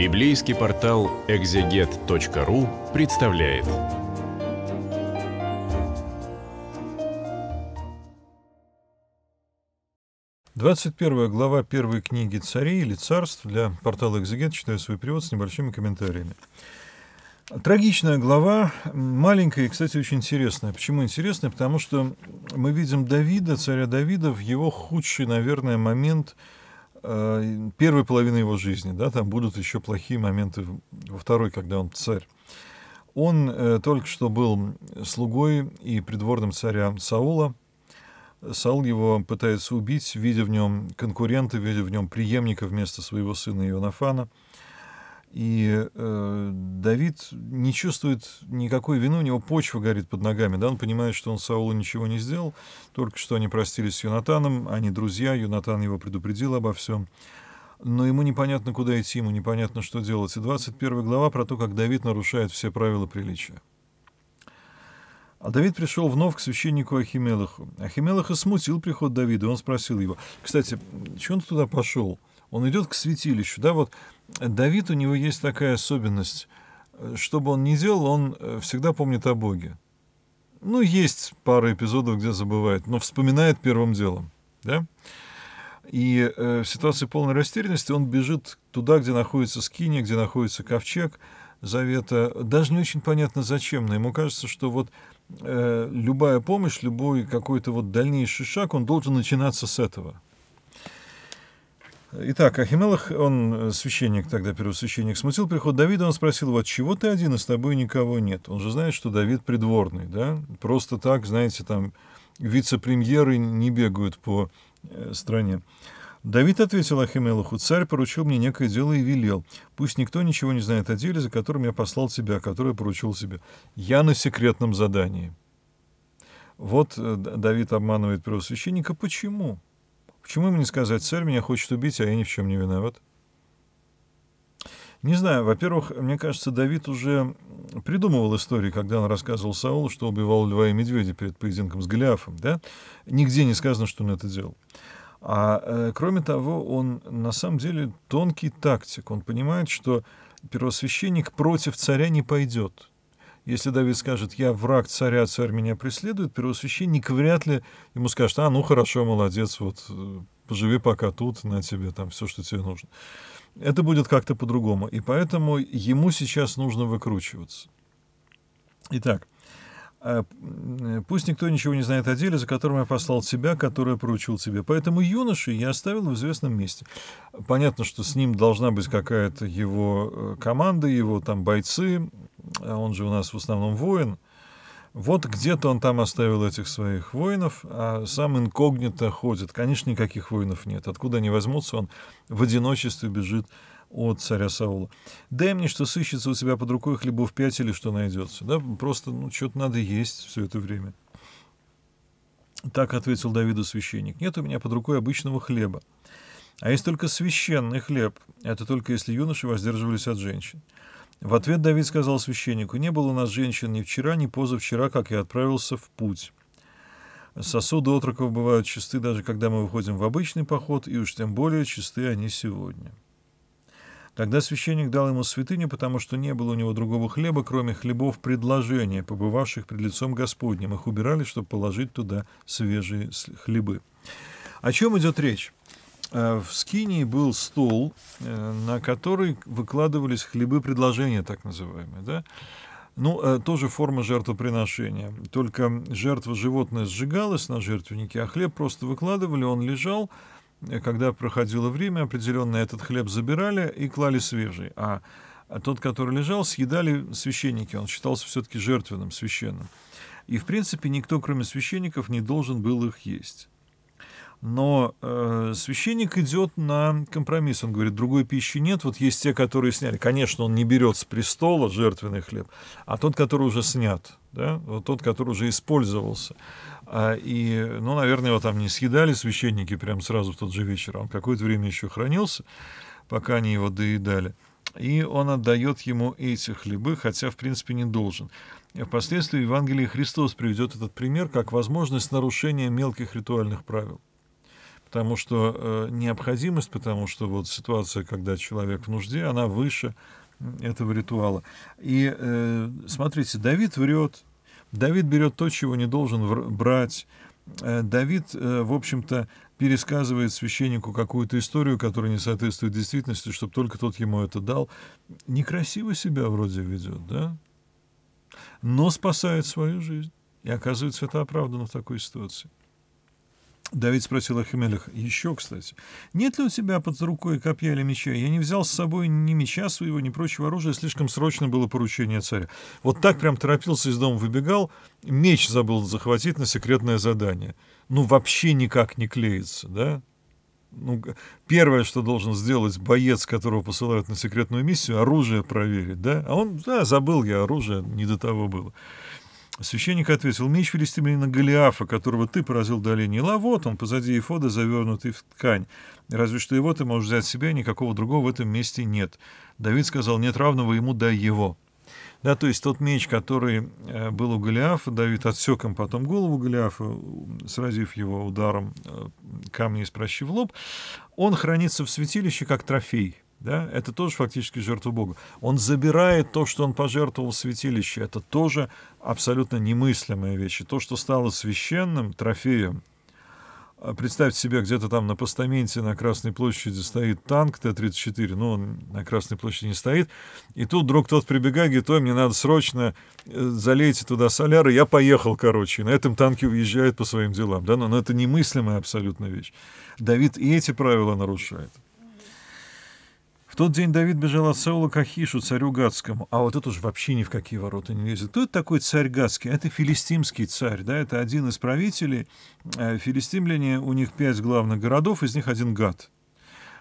Библейский портал экзегет.ру представляет. Двадцать первая глава первой книги царей или царств для портала «Экзегет» читаю свой перевод с небольшими комментариями. Трагичная глава, маленькая и, кстати, очень интересная. Почему интересная? Потому что мы видим Давида, царя Давида, в его худший, наверное, момент – Э, первой половины его жизни, да, там будут еще плохие моменты во второй, когда он царь. Он э, только что был слугой и придворным царя Саула. Саул его пытается убить, видя в нем конкурента, видя в нем преемника вместо своего сына Иоаннафана. И э, Давид не чувствует никакой вины, у него почва горит под ногами, да, он понимает, что он Саулу ничего не сделал, только что они простились с Юнатаном, они друзья, Юнатан его предупредил обо всем, но ему непонятно, куда идти, ему непонятно, что делать. И 21 глава про то, как Давид нарушает все правила приличия. А Давид пришел вновь к священнику Ахимелаху. Ахимелаха смутил приход Давида, он спросил его. Кстати, чего он туда пошел? — он идет к святилищу. Да, вот Давид, у него есть такая особенность. Что бы он ни делал, он э, всегда помнит о Боге. Ну, есть пара эпизодов, где забывает, но вспоминает первым делом. Да? И э, в ситуации полной растерянности он бежит туда, где находится скиния, где находится ковчег завета. Даже не очень понятно зачем, но ему кажется, что вот э, любая помощь, любой какой-то вот дальнейший шаг, он должен начинаться с этого. Итак, Ахимелах, он э, священник тогда, первосвященник, смутил приход Давида, он спросил "Вот чего ты один, и с тобой никого нет? Он же знает, что Давид придворный, да? Просто так, знаете, там вице-премьеры не бегают по э, стране. Давид ответил Ахимелаху, «Царь поручил мне некое дело и велел. Пусть никто ничего не знает о деле, за которым я послал тебя, которое поручил себе. Я на секретном задании». Вот э, Давид обманывает первосвященника. Почему? Почему ему не сказать, цель меня хочет убить, а я ни в чем не виноват? Не знаю, во-первых, мне кажется, Давид уже придумывал истории, когда он рассказывал Саулу, что убивал льва и медведя перед поединком с Голиафом, да? Нигде не сказано, что он это делал. А э, кроме того, он на самом деле тонкий тактик. Он понимает, что первосвященник против царя не пойдет. Если Давид скажет, я враг царя, царь меня преследует, первосвященник вряд ли ему скажет, а, ну хорошо, молодец, вот э, поживи пока тут, на тебе там все, что тебе нужно. Это будет как-то по-другому. И поэтому ему сейчас нужно выкручиваться. Итак, а, пусть никто ничего не знает о деле, за которым я послал тебя, которое поручил тебе. Поэтому юношу я оставил в известном месте. Понятно, что с ним должна быть какая-то его э, команда, его там бойцы. А он же у нас в основном воин. Вот где-то он там оставил этих своих воинов, а сам инкогнито ходит. Конечно, никаких воинов нет. Откуда они возьмутся, он в одиночестве бежит от царя Саула. Дай мне, что сыщется у тебя под рукой хлебов пять или что найдется. Да, просто, ну, что-то надо есть все это время. Так ответил Давиду священник. Нет у меня под рукой обычного хлеба. А есть только священный хлеб. Это только если юноши воздерживались от женщин. В ответ Давид сказал священнику, «Не было у нас женщин ни вчера, ни позавчера, как я отправился в путь. Сосуды отроков бывают чисты, даже когда мы выходим в обычный поход, и уж тем более чисты они сегодня». Тогда священник дал ему святыню, потому что не было у него другого хлеба, кроме хлебов предложения, побывавших пред лицом Господним. Их убирали, чтобы положить туда свежие хлебы. О чем идет речь? Э, в Скинии был стол, э, на который выкладывались хлебы предложения, так называемые. Да? Ну, э, тоже форма жертвоприношения. Только жертва животное сжигалась на жертвеннике, а хлеб просто выкладывали, он лежал, когда проходило время, определенно этот хлеб забирали и клали свежий. А, а тот, который лежал, съедали священники. Он считался все-таки жертвенным, священным. И, в принципе, никто, кроме священников, не должен был их есть но э, священник идет на компромисс. Он говорит, другой пищи нет, вот есть те, которые сняли. Конечно, он не берет с престола жертвенный хлеб, а тот, который уже снят, да, вот тот, который уже использовался. А, и, ну, наверное, его там не съедали священники прямо сразу в тот же вечер. А он какое-то время еще хранился, пока они его доедали и он отдает ему эти хлебы, хотя, в принципе, не должен. Впоследствии в Евангелии Христос приведет этот пример как возможность нарушения мелких ритуальных правил потому что э, необходимость, потому что вот ситуация, когда человек в нужде, она выше этого ритуала. И э, смотрите, Давид врет, Давид берет то, чего не должен брать. Э, Давид, э, в общем-то, пересказывает священнику какую-то историю, которая не соответствует действительности, чтобы только тот ему это дал. Некрасиво себя вроде ведет, да? Но спасает свою жизнь. И оказывается, это оправдано в такой ситуации. Давид спросил о Ахимелех, еще, кстати, нет ли у тебя под рукой копья или меча? Я не взял с собой ни меча своего, ни прочего оружия, слишком срочно было поручение царя. Вот так прям торопился из дома, выбегал, меч забыл захватить на секретное задание. Ну, вообще никак не клеится, да? Ну, первое, что должен сделать боец, которого посылают на секретную миссию, оружие проверить, да? А он, да, забыл я оружие, не до того было. Священник ответил, меч филистимлянина Голиафа, которого ты поразил до Ла, вот он, позади Ефода, завернутый в ткань. Разве что его ты можешь взять себе, никакого другого в этом месте нет. Давид сказал, нет равного ему, дай его. Да, то есть тот меч, который э, был у Голиафа, Давид отсек им потом голову Голиафа, сразив его ударом э, камня из прощи в лоб, он хранится в святилище как трофей – да? Это тоже фактически жертва Бога. Он забирает то, что он пожертвовал в святилище. Это тоже абсолютно немыслимая вещь. то, что стало священным трофеем, а, представьте себе, где-то там на постаменте на Красной площади стоит танк Т-34, Но он на Красной площади не стоит, и тут вдруг тот прибегает, говорит, ой, мне надо срочно э, залейте туда соляры, я поехал, короче, на этом танке уезжает по своим делам, да, но, но это немыслимая абсолютно вещь. Давид и эти правила нарушает. В тот день Давид бежал от Саула к Ахишу, царю Гадскому. А вот это уж вообще ни в какие ворота не лезет. Кто это такой царь Гадский? Это филистимский царь, да, это один из правителей. Э, филистимляне, у них пять главных городов, из них один Гад.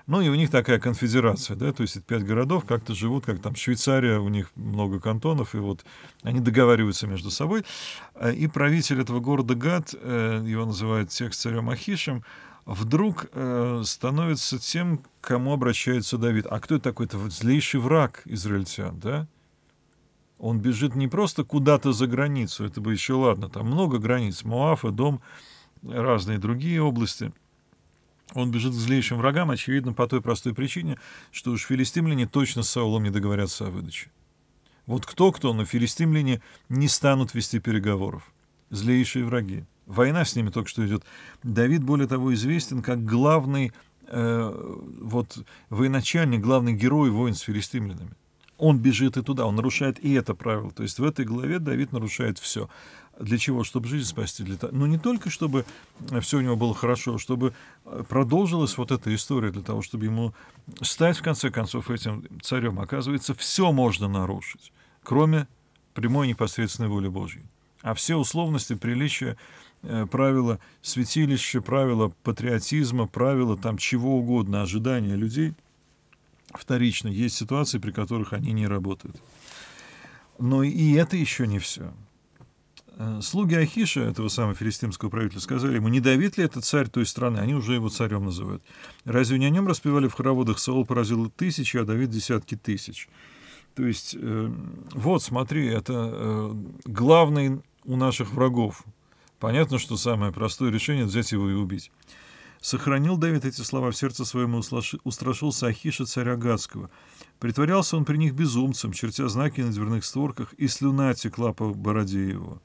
Ну и у них такая конфедерация, да, то есть это пять городов как-то живут, как там Швейцария, у них много кантонов, и вот они договариваются между собой. Э, и правитель этого города Гад, э, его называют текст царем Ахишем, вдруг э, становится тем, к кому обращается Давид. А кто это такой? Это вот злейший враг израильтян, да? Он бежит не просто куда-то за границу, это бы еще ладно, там много границ, Муаф, Дом, разные другие области. Он бежит к злейшим врагам, очевидно, по той простой причине, что уж филистимляне точно с Саулом не договорятся о выдаче. Вот кто-кто, но филистимляне не станут вести переговоров. Злейшие враги. Война с ними только что идет. Давид, более того, известен как главный э, вот, военачальник, главный герой войн с филистимлянами. Он бежит и туда, он нарушает и это правило. То есть в этой главе Давид нарушает все. Для чего? Чтобы жизнь спасти. Для... Ну, не только, чтобы э, все у него было хорошо, а чтобы э, продолжилась вот эта история для того, чтобы ему стать, в конце концов, этим царем. Оказывается, все можно нарушить, кроме прямой непосредственной воли Божьей. А все условности, приличия Э, правила святилища, правила патриотизма, правила там чего угодно, ожидания людей вторично. Есть ситуации, при которых они не работают. Но и это еще не все. Э, слуги Ахиша, этого самого филистимского правителя, сказали ему, не Давид ли это царь той страны? Они уже его царем называют. Разве не о нем распевали в хороводах? Саул поразил тысячи, а Давид десятки тысяч. То есть, э, вот, смотри, это э, главный у наших врагов, Понятно, что самое простое решение — взять его и убить. Сохранил Давид эти слова в сердце своем и устрашился Ахиша царя Гадского. Притворялся он при них безумцем, чертя знаки на дверных створках, и слюна текла по бороде его.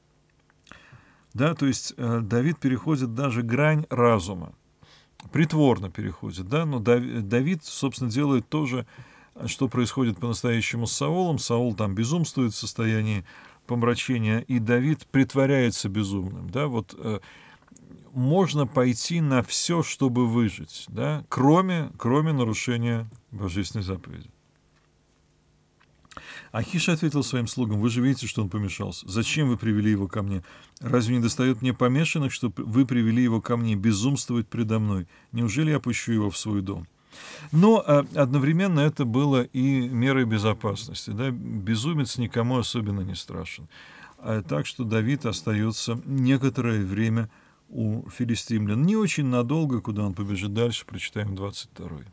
Да, то есть э, Давид переходит даже грань разума. Притворно переходит, да, но Давид, собственно, делает то же, э, что происходит по-настоящему с Саулом. Саул там безумствует в состоянии помрачения, и Давид притворяется безумным. Да? Вот, э, можно пойти на все, чтобы выжить, да? кроме, кроме нарушения божественной заповеди. Ахиш ответил своим слугам, вы же видите, что он помешался. Зачем вы привели его ко мне? Разве не достает мне помешанных, что вы привели его ко мне безумствовать предо мной? Неужели я пущу его в свой дом? Но э, одновременно это было и мерой безопасности. Да? Безумец никому особенно не страшен. А так что Давид остается некоторое время у филистимлян. Не очень надолго, куда он побежит дальше, прочитаем 22 -й.